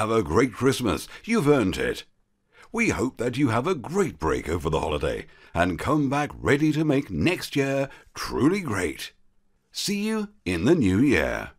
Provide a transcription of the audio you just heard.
have a great Christmas. You've earned it. We hope that you have a great break over the holiday and come back ready to make next year truly great. See you in the new year.